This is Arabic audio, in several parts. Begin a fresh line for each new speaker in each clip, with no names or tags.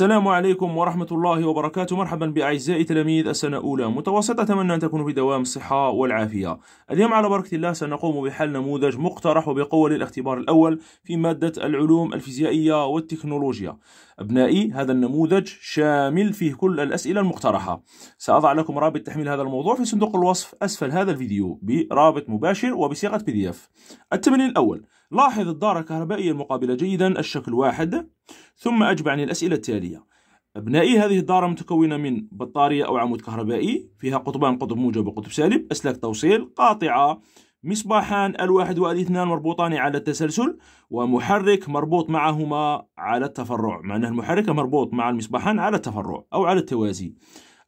السلام عليكم ورحمة الله وبركاته مرحبا بأعزائي تلاميذ السنة أولى متوسطة أتمنى أن تكونوا في دوام الصحة والعافية اليوم على بركة الله سنقوم بحل نموذج مقترح وبقوة للاختبار الأول في مادة العلوم الفيزيائية والتكنولوجيا أبنائي هذا النموذج شامل فيه كل الأسئلة المقترحة سأضع لكم رابط تحميل هذا الموضوع في صندوق الوصف أسفل هذا الفيديو برابط مباشر وبصيغة بي دي اف التمرين الأول لاحظ الدارة الكهربائية المقابلة جيدا الشكل واحد ثم أجب عن الأسئلة التالية أبنائي هذه الدارة متكونة من بطارية أو عمود كهربائي فيها قطبان قطب موجب وقطب سالب أسلاك توصيل قاطعة مصباحان الواحد والاثنان مربوطان على التسلسل ومحرك مربوط معهما على التفرع معناه المحرك مربوط مع المصباحان على التفرع أو على التوازي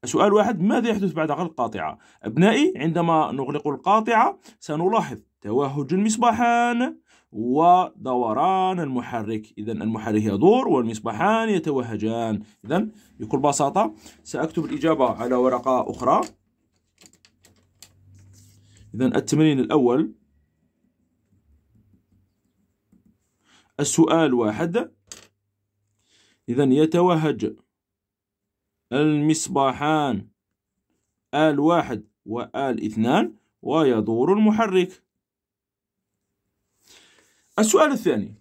سؤال واحد ماذا يحدث بعد غلق القاطعة؟ أبنائي عندما نغلق القاطعة سنلاحظ توهج المصباحان ودوران المحرك إذا المحرك يدور والمصباحان يتوهجان إذا بكل بساطة سأكتب الإجابة على ورقة أخرى إذا التمرين الأول السؤال واحد إذا يتوهج المصباحان آل 1 وآل 2 ويدور المحرك السؤال الثاني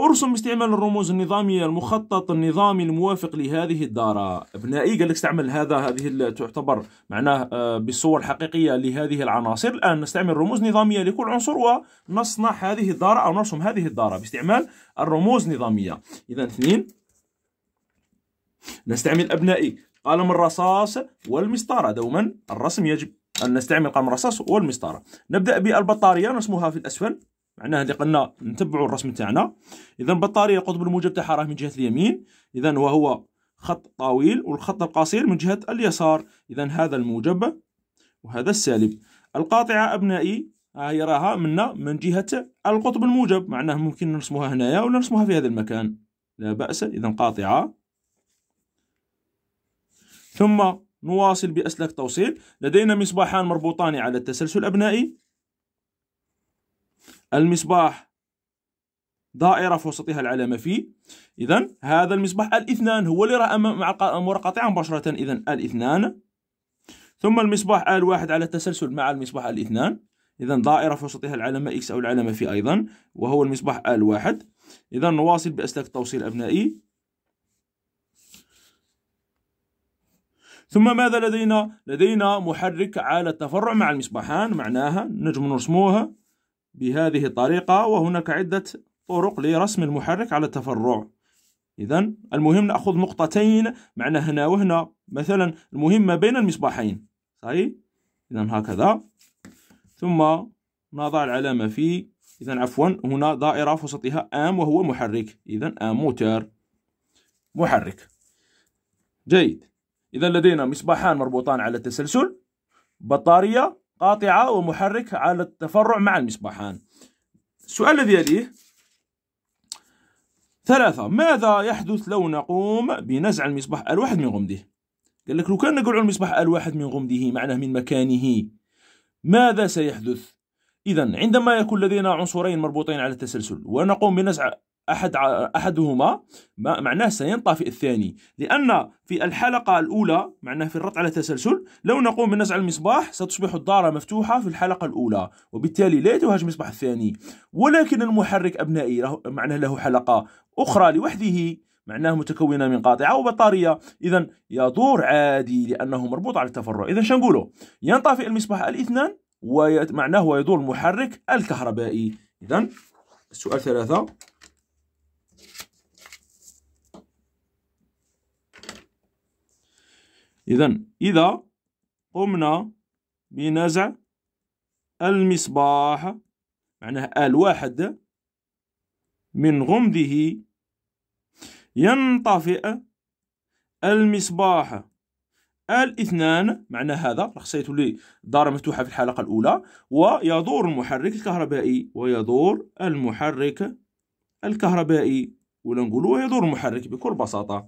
ارسم باستعمال الرموز النظامية المخطط النظامي الموافق لهذه الدارة ابنائي قال لك استعمل هذا هذه تعتبر معناه آه، بالصور الحقيقية لهذه العناصر الآن نستعمل رموز نظامية لكل عنصر ونصنع هذه الدارة أو نرسم هذه الدارة باستعمال الرموز النظامية إذا اثنين نستعمل أبنائي قلم الرصاص والمسطرة دوما الرسم يجب أن نستعمل قلم الرصاص والمسطرة نبدأ بالبطارية نرسمها في الأسفل معناها اللي قلنا نتبعوا الرسم تاعنا اذا البطاريه القطب الموجب تاعها راه من جهه اليمين اذا وهو خط طويل والخط القصير من جهه اليسار اذا هذا الموجب وهذا السالب القاطعه ابنائي هي راها منا من جهه القطب الموجب معناه ممكن نرسموها هنايا ولا نرسمها في هذا المكان لا باس اذا قاطعه ثم نواصل بأسلاك توصيل لدينا مصباحان مربوطان على التسلسل أبنائي المصباح دائرة في وسطها العلامة في إذا هذا المصباح الاثنان هو اللي رأى مع منقطعا مباشرة إذا الاثنان ثم المصباح الواحد على التسلسل مع المصباح الاثنان إذا دائرة في وسطها العلامة إكس أو العلامة في أيضا وهو المصباح الواحد إذا نواصل بأسلاك التوصيل أبنائي ثم ماذا لدينا؟ لدينا محرك على التفرع مع المصباحان معناها نجم نرسموها بهذه الطريقة وهناك عدة طرق لرسم المحرك على التفرع إذا المهم نأخذ نقطتين معنا هنا وهنا مثلا المهمة بين المصباحين صحيح إذا هكذا ثم نضع العلامة في إذا عفوا هنا دائرة في وسطها آم وهو محرك إذا آم موتر محرك جيد إذا لدينا مصباحان مربوطان على تسلسل بطارية قاطعة ومحرك على التفرع مع المصباحان السؤال الذي يليه ثلاثة ماذا يحدث لو نقوم بنزع المصباح الواحد من غمده قال لك لو كان نقلع المصباح الواحد من غمده معناه من مكانه ماذا سيحدث إذا عندما يكون لدينا عنصرين مربوطين على التسلسل ونقوم بنزع أحد أحدهما معناه سينطفئ الثاني لأن في الحلقة الأولى معناه في الرد على تسلسل لو نقوم بنزع المصباح ستصبح الدارة مفتوحة في الحلقة الأولى وبالتالي لا يتوهج المصباح الثاني ولكن المحرك أبنائي معناه له حلقة أخرى لوحده معناه متكونة من قاطعة وبطارية إذا يدور عادي لأنه مربوط على التفرع إذا شنقوله ينطفئ المصباح الاثنان ومعناه ويدور المحرك الكهربائي إذا السؤال ثلاثة إذا إذا قمنا بنزع المصباح معناه الواحد من غمده ينطفئ المصباح الاثنان معنى هذا رخصيت لي دار مفتوحه في الحلقه الاولى ويدور المحرك الكهربائي ويدور المحرك الكهربائي ولا نقولوا ويدور المحرك بكل بساطه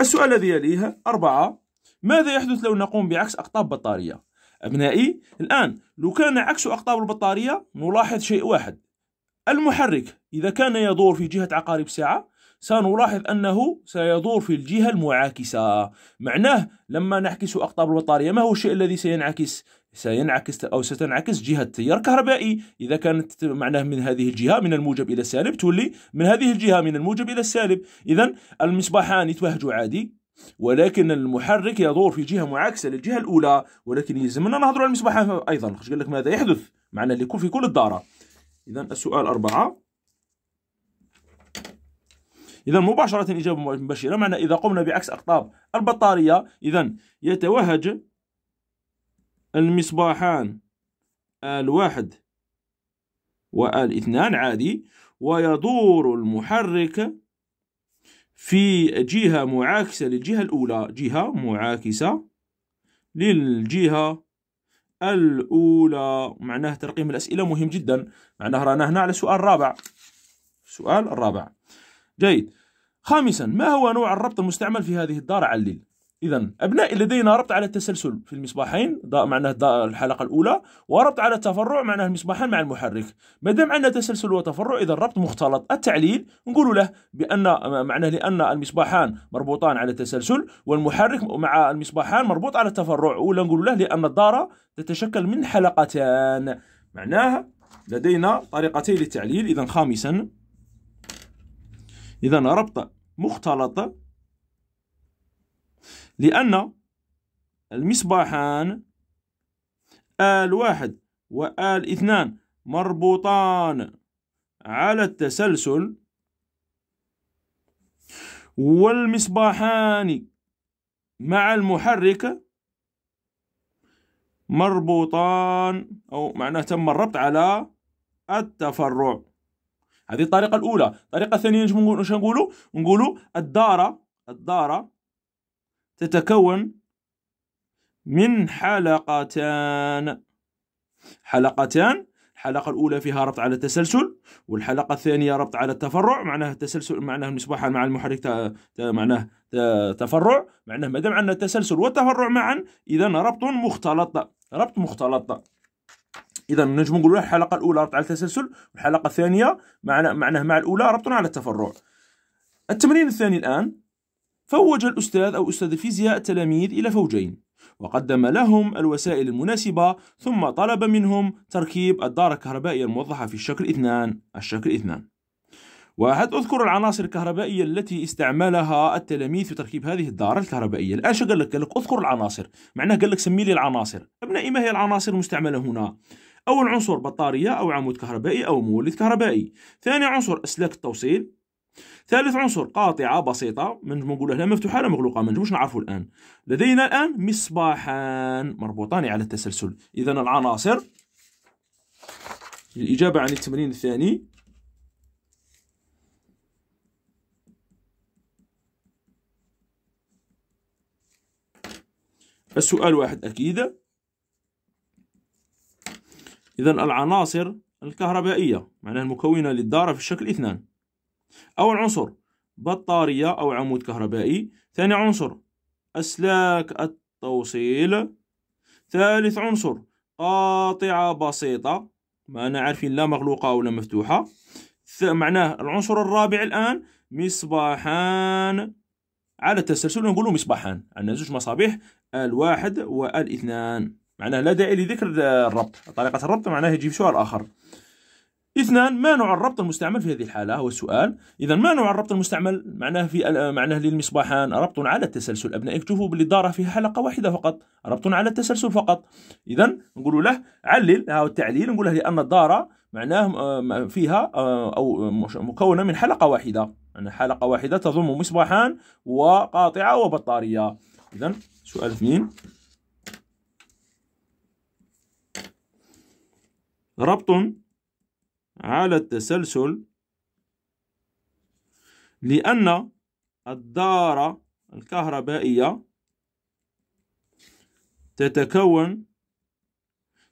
السؤال الذي يليه أربعة ماذا يحدث لو نقوم بعكس أقطاب بطارية؟ أبنائي الآن لو كان عكس أقطاب البطارية نلاحظ شيء واحد المحرك إذا كان يدور في جهة عقارب ساعة سنلاحظ أنه سيدور في الجهة المعاكسة معناه لما نعكس أقطاب البطارية ما هو الشيء الذي سينعكس؟ سينعكس أو ستنعكس جهة التيار الكهربائي إذا كانت معناه من هذه الجهة من الموجب إلى السالب تولي من هذه الجهة من الموجب إلى السالب إذا المصباحان يتوهجوا عادي ولكن المحرك يدور في جهه معاكسه للجهه الاولى ولكن يلزمنا نهضروا على المصباح ايضا قال لك ماذا يحدث معنا لكل في كل الداره اذا السؤال اربعه اذا مباشره اجابه مباشره معنا اذا قمنا بعكس اقطاب البطاريه اذا يتوهج المصباحان الواحد والاثنان عادي ويدور المحرك في جهة معاكسة للجهة الأولى جهة معاكسة للجهة الأولى معناه ترقيم الأسئلة مهم جدا معناه رانا هنا على السؤال الرابع السؤال الرابع جيد خامسا ما هو نوع الربط المستعمل في هذه الدار علل إذا أبنائي لدينا ربط على التسلسل في المصباحين معناه الحلقة الأولى وربط على التفرع معناه المصباحان مع المحرك ما دام عندنا تسلسل وتفرع إذا الربط مختلط التعليل نقول له بأن معناه لأن المصباحان مربوطان على التسلسل والمحرك مع المصباحان مربوط على التفرع ولا نقول له لأن الدارة تتشكل من حلقتان معناها لدينا طريقتين للتعليل إذا خامسا إذا ربط مختلط لأن المصباحان آل واحد وآل اثنان مربوطان على التسلسل والمصباحان مع المحرك مربوطان أو معناه تم الربط على التفرع هذه الطريقة الأولى الطريقة الثانية نجم نقولوا نقولوا الدارة الدارة تتكون من حلقتان حلقتان الحلقة الأولى فيها ربط على التسلسل والحلقة الثانية ربط على التفرع معناه التسلسل معناه المصباح مع المحرك تا تا معناه تا تفرع معناه ما دام عندنا التسلسل والتفرع معا إذا ربط مختلط ربط مختلط إذا نجم نقول الحلقة الأولى ربط على التسلسل والحلقة الثانية معناه معناه مع الأولى ربط على التفرع التمرين الثاني الآن فوج الأستاذ أو أستاذ الفيزياء التلاميذ إلى فوجين وقدم لهم الوسائل المناسبة ثم طلب منهم تركيب الدارة الكهربائية الموضحة في الشكل اثنان الشكل اثنان وهل أذكر العناصر الكهربائية التي استعملها التلاميذ في تركيب هذه الدارة الكهربائية الآن قال لك قال لك أذكر العناصر معناه قال لك سمي لي العناصر أبنائي ما هي العناصر المستعملة هنا أول عنصر بطارية أو عمود كهربائي أو مولد كهربائي ثاني عنصر أسلاك التوصيل ثالث عنصر قاطعة بسيطة نجم لها لا مفتوحة لا مغلوقة ما نجموش نعرفوا الآن لدينا الآن مصباحان مربوطان على التسلسل إذا العناصر الإجابة عن التمرين الثاني السؤال واحد أكيد إذا العناصر الكهربائية معناها المكونة للدارة في الشكل اثنان أول عنصر بطارية أو عمود كهربائي ثاني عنصر أسلاك التوصيل ثالث عنصر قاطعة بسيطة ما أنا عارفين لا مغلوقة ولا مفتوحة معناه العنصر الرابع الآن مصباحان على التسلسل نقولوا مصباحان عندنا زوج مصابيح الواحد والاثنان معناه لا داعي لذكر الربط طريقة الربط معناه يجيب شوار آخر اثنان ما نوع الربط المستعمل في هذه الحالة هو السؤال إذا ما نوع الربط المستعمل معناه في معناه للمصباحان ربط على التسلسل أبنائك شوفوا باللي دار فيها حلقة واحدة فقط ربط على التسلسل فقط إذا نقول له علل هو التعليل نقول له لأن الدار معناه آه، فيها آه، أو مكونة من حلقة واحدة يعني حلقة واحدة تضم مصباحان وقاطعة وبطارية إذا سؤال اثنين ربط على التسلسل لأن الدارة الكهربائية تتكون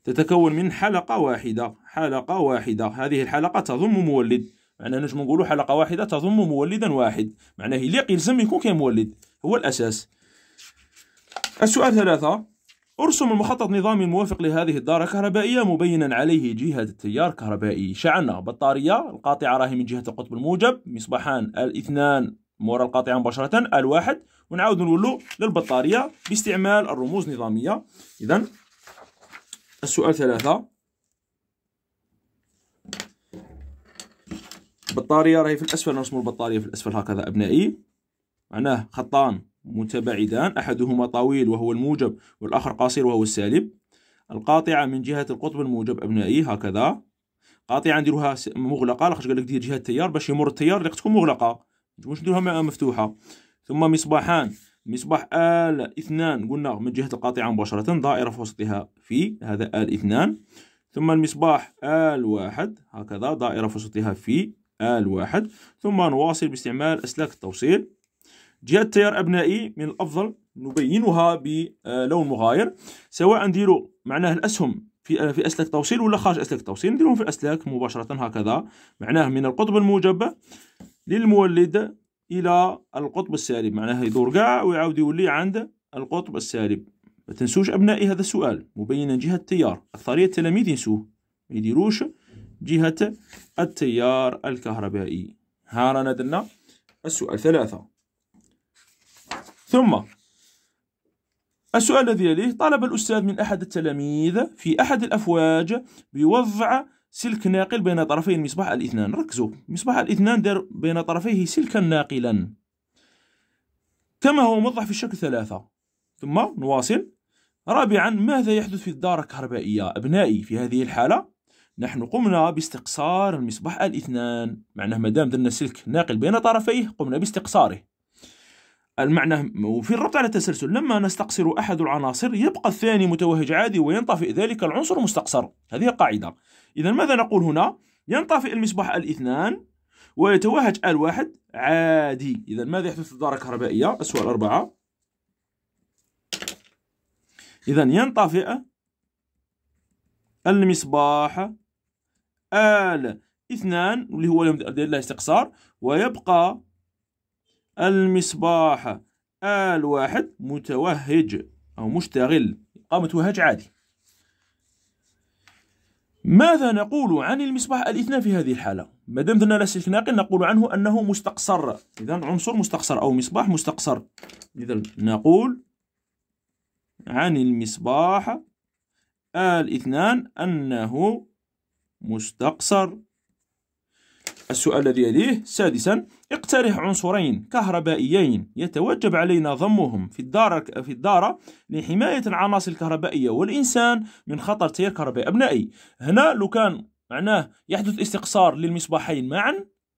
تتكون من حلقة واحدة حلقة واحدة هذه الحلقة تضم مولد معناه نجم نقولوا حلقة واحدة تضم مولدا واحد معناه اللي يلزم يكون كاين مولد هو الأساس السؤال ثلاثة ارسم المخطط نظامي الموافق لهذه الدارة الكهربائية مبينا عليه جهة التيار الكهربائي شعلنا بطارية القاطعة راهي من جهة القطب الموجب مصباحان الاثنان مورا القاطعة مباشرة الواحد ونعاود نولو للبطارية باستعمال الرموز النظامية إذا السؤال ثلاثة بطارية راهي في الأسفل نرسم البطارية في الأسفل هكذا أبنائي معناه خطان متباعدان أحدهما طويل وهو الموجب والآخر قصير وهو السالب القاطعة من جهة القطب الموجب أبنائي هكذا قاطعة نديروها مغلقة لاخاطش قال لك دير جهة التيار باش يمر التيار اللي تكون مغلقة مش نديروها مفتوحة ثم مصباحان مصباح آل اثنان قلنا من جهة القاطعة مباشرة دائرة في وسطها في هذا آل اثنان ثم المصباح آل واحد هكذا دائرة في وسطها في آل واحد ثم نواصل باستعمال أسلاك التوصيل جهة التيار أبنائي من الأفضل نبينها بلون مغاير سواء نديروا معناه الأسهم في في أسلاك توصيل ولا خارج أسلاك توصيل نديرهم في الأسلاك مباشرة هكذا معناه من القطب الموجب للمولد إلى القطب السالب معناه يدور كاع ويعاود يولي عند القطب السالب ما تنسوش أبنائي هذا السؤال مبينا جهة التيار أكثرية التلاميذ ينسوه ما يديروش جهة التيار الكهربائي ها رانا درنا السؤال ثلاثة ثم السؤال الذي يليه طلب الأستاذ من أحد التلاميذ في أحد الأفواج بوضع سلك ناقل بين طرفي المصباح الاثنان ركزوا مصباح الاثنان دار بين طرفيه سلكا ناقلا كما هو موضح في الشكل ثلاثة ثم نواصل رابعا ماذا يحدث في الدارة الكهربائية أبنائي في هذه الحالة نحن قمنا باستقصار المصباح الاثنان معناه مادام درنا سلك ناقل بين طرفيه قمنا باستقصاره المعنى وفي الربط على التسلسل لما نستقصر أحد العناصر يبقى الثاني متوهج عادي وينطفئ ذلك العنصر مستقصر هذه قاعدة إذا ماذا نقول هنا ينطفئ المصباح الاثنان ويتوهج الواحد عادي إذا ماذا يحدث في الدارة الكهربائية السؤال أربعة إذا ينطفئ المصباح الاثنان اللي هو ديال الاستقصار ويبقى المصباح الواحد متوهج أو مشتغل يبقى متوهج عادي ماذا نقول عن المصباح الاثنان في هذه الحالة؟ ما دام درنا لاسلك ناقل نقول عنه أنه مستقصر إذا عنصر مستقصر أو مصباح مستقصر إذا نقول عن المصباح الاثنان أنه مستقصر السؤال الذي يليه سادسا اقترح عنصرين كهربائيين يتوجب علينا ضمهم في الدار في الدارة لحماية العناصر الكهربائية والإنسان من خطر تيار كهربائي أبنائي هنا لو كان معناه يحدث استقصار للمصباحين معا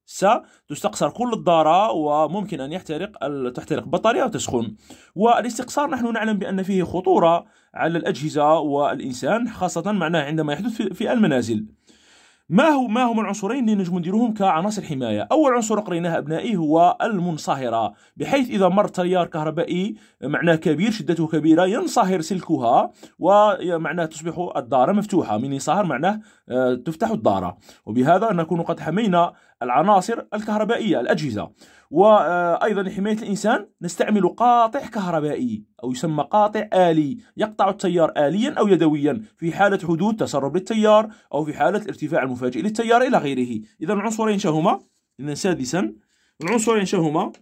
ستستقصر كل الدارة وممكن أن يحترق تحترق بطارية وتسخن والاستقصار نحن نعلم بأن فيه خطورة على الأجهزة والإنسان خاصة معناه عندما يحدث في المنازل ما هو ما هما العنصرين اللي نجم نديروهم كعناصر حمايه اول عنصر قريناه ابنائي هو المنصهره بحيث اذا مر تيار كهربائي معناه كبير شدته كبيره ينصهر سلكها ومعناه تصبح الداره مفتوحه من ينصهر معناه آه، تفتح الداره وبهذا نكون قد حمينا العناصر الكهربائية الأجهزة وأيضا لحماية الإنسان نستعمل قاطع كهربائي أو يسمى قاطع آلي يقطع التيار آليا أو يدويا في حالة حدوث تسرب للتيار أو في حالة الارتفاع المفاجئ للتيار إلى غيره إذا العنصرين شهما إذا سادسا العنصرين شهما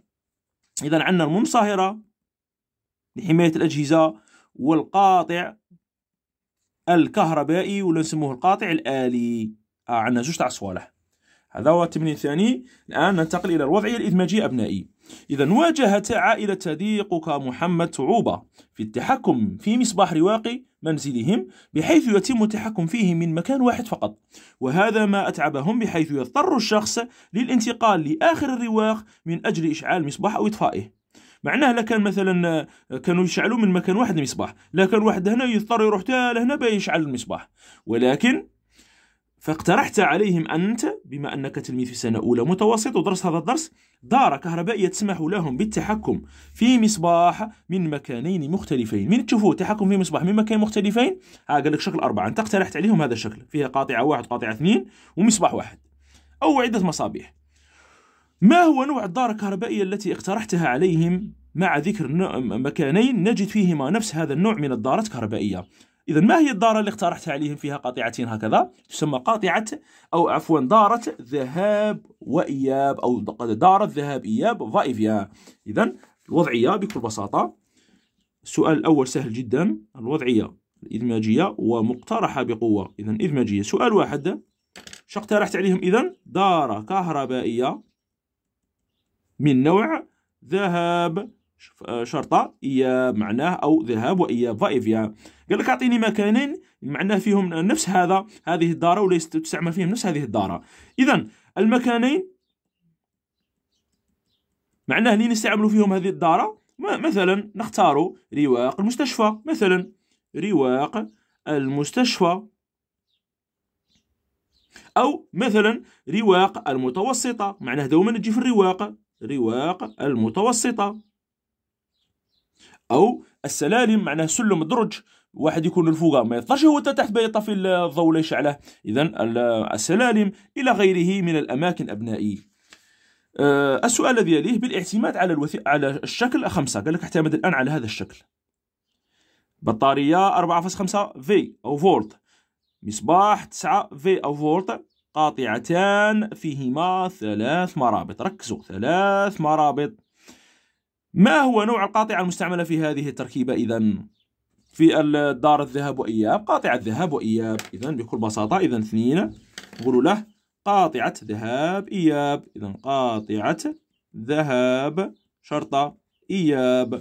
إذا عندنا المنصهرة لحماية الأجهزة والقاطع الكهربائي ولا نسموه القاطع الآلي آه عندنا زوج تاع الصوالح هذا هو التمرين الثاني الآن ننتقل إلى الوضعية الإدماجية أبنائي إذا واجهت عائلة ديقك محمد صعوبة في التحكم في مصباح رواق منزلهم بحيث يتم التحكم فيه من مكان واحد فقط وهذا ما أتعبهم بحيث يضطر الشخص للانتقال لآخر الرواق من أجل إشعال مصباح أو إطفائه معناه لكان مثلا كانوا يشعلوا من مكان واحد المصباح لكن واحد هنا يضطر يروح لهنا باش يشعل المصباح ولكن فاقترحت عليهم أنت بما أنك تلميذ في سنة أولى متوسط ودرس هذا الدرس دار كهربائية تسمح لهم بالتحكم في مصباح من مكانين مختلفين من تشوفوا تحكم في مصباح من مكانين مختلفين ها قال لك شكل أربعة أنت اقترحت عليهم هذا الشكل فيها قاطعة واحد قاطعة اثنين ومصباح واحد أو عدة مصابيح ما هو نوع الدار الكهربائية التي اقترحتها عليهم مع ذكر مكانين نجد فيهما نفس هذا النوع من الدارات الكهربائية إذا ما هي الدارة اللي اقترحت عليهم فيها قاطعتين هكذا تسمى قاطعة أو عفوا دارة ذهاب وإياب أو دارة ذهاب إياب فايفيا. إذا الوضعية بكل بساطة السؤال الأول سهل جدا الوضعية الإدماجية ومقترحة بقوة إذا إدماجية سؤال واحد شو اقترحت عليهم إذا دارة كهربائية من نوع ذهاب آه، شرطه اياب معناه او ذهاب واياب فايفيا قال لك اعطيني مكانين معناه فيهم نفس هذا هذه الداره وليس تستعمل فيهم نفس هذه الداره اذا المكانين معناه اللي نستعملوا فيهم هذه الداره مثلا نختار رواق المستشفى مثلا رواق المستشفى أو مثلا رواق المتوسطة معناه دوما نجي في الرواق رواق المتوسطة او السلالم معناه سلم درج واحد يكون الفوق ما يطفش هو تحت يطفي الضوء ولا يشعله اذا السلالم الى غيره من الاماكن ابنائي أه السؤال الذي يليه بالاعتماد على الوثي... على الشكل خمسة قال لك اعتمد الان على هذا الشكل بطاريه 4.5 في او فولت مصباح 9 في او فولت قاطعتان فيهما ثلاث مرابط ركزوا ثلاث مرابط ما هو نوع القاطعة المستعملة في هذه التركيبة إذا؟ في الدار الذهب وإياب قاطعة ذهب وإياب إذا بكل بساطة إذا اثنين نقول له قاطعة ذهاب إياب إذا قاطعة ذهاب شرطة إياب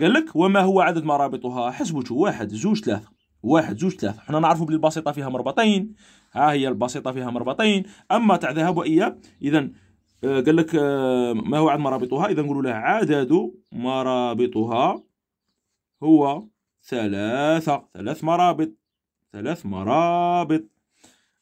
قال لك وما هو عدد مرابطها حسبته واحد زوج ثلاثة واحد زوج ثلاثة حنا نعرفوا بالبسيطة فيها مربطين ها هي البسيطة فيها مربطين أما تاع ذهب وإياب إذا آه، قال لك آه، ما هو عدد مرابطها اذا نقول له عدد مرابطها هو ثلاثة ثلاث مرابط ثلاث مرابط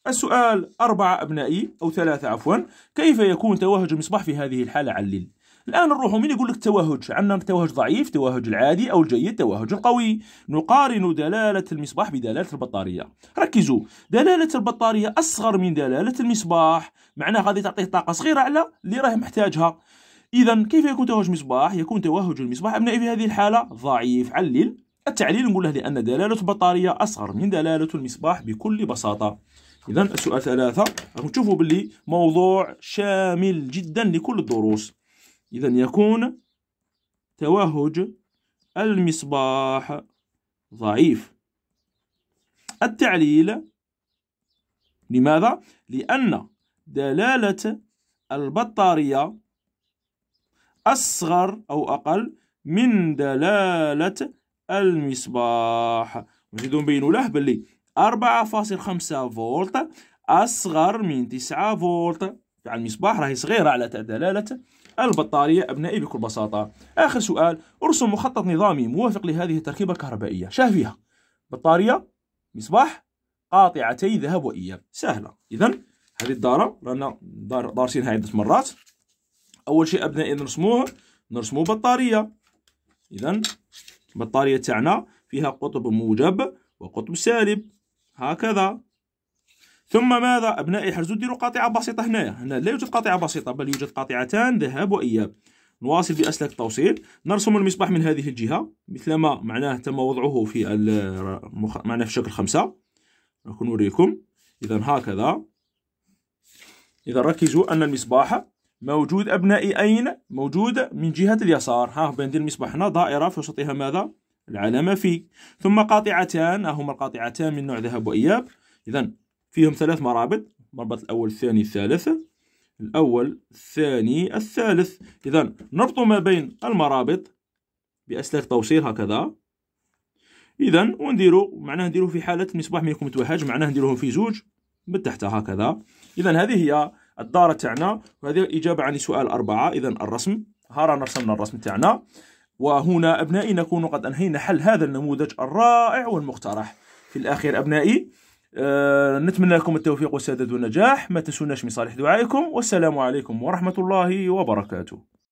السؤال أربعة أبنائي أو ثلاثة عفوا كيف يكون توهج المصباح في هذه الحالة علل الآن نروحوا مين يقول لك التوهج عندنا التوهج ضعيف توهج العادي أو الجيد توهج القوي نقارن دلالة المصباح بدلالة البطارية ركزوا دلالة البطارية أصغر من دلالة المصباح معناها غادي تعطيه طاقة صغيرة على اللي راه محتاجها إذا كيف يكون توهج مصباح؟ يكون توهج المصباح أبنائي في هذه الحالة ضعيف علل التعليل نقول له لأن دلالة البطارية أصغر من دلالة المصباح بكل بساطة إذا السؤال ثلاثة راكم تشوفوا باللي موضوع شامل جدا لكل الدروس إذا يكون توهج المصباح ضعيف التعليل لماذا؟ لأن دلالة البطارية أصغر أو أقل من دلالة المصباح نجد نبين له باللي 4.5 فولت أصغر من 9 فولت تاع يعني المصباح راهي صغيرة على دلالة البطارية أبنائي بكل بساطة آخر سؤال ارسم مخطط نظامي موافق لهذه التركيبة الكهربائية فيها بطارية مصباح قاطعتي ذهب وإياب سهلة إذا هذه الدارة رانا دار دارسينها عدة مرات أول شيء أبنائي نرسموه نرسمو بطارية إذا بطارية تاعنا فيها قطب موجب وقطب سالب هكذا ثم ماذا أبنائي حرزوا ديروا قاطعة بسيطة هنايا هنا لا يوجد قاطعة بسيطة بل يوجد قاطعتان ذهاب وإياب نواصل بأسلاك التوصيل نرسم المصباح من هذه الجهة مثلما معناه تم وضعه في المخ... معناه في شكل خمسة راح نوريكم إذا هكذا إذا ركزوا أن المصباح موجود أبنائي أين؟ موجود من جهة اليسار ها بندير المصباح هنا دائرة في وسطها ماذا؟ العلامة في ثم قاطعتان هما القاطعتان من نوع ذهب وإياب إذا فيهم ثلاث مرابط مربط الأول الثاني الثالث الأول الثاني الثالث إذا نربط ما بين المرابط بأسلاك توصيل هكذا إذا ونديرو معناه نديرو في حالة مصباح يكون متوهج معناه نديروه في زوج من تحت هكذا إذا هذه هي الدارة تاعنا وهذه الإجابة عن سؤال أربعة إذا الرسم ها رانا رسمنا الرسم تاعنا وهنا أبنائي نكون قد أنهينا حل هذا النموذج الرائع والمقترح في الأخير أبنائي آه، نتمنى لكم التوفيق والسداد والنجاح ما تنسوناش من صالح دعائكم والسلام عليكم ورحمة الله وبركاته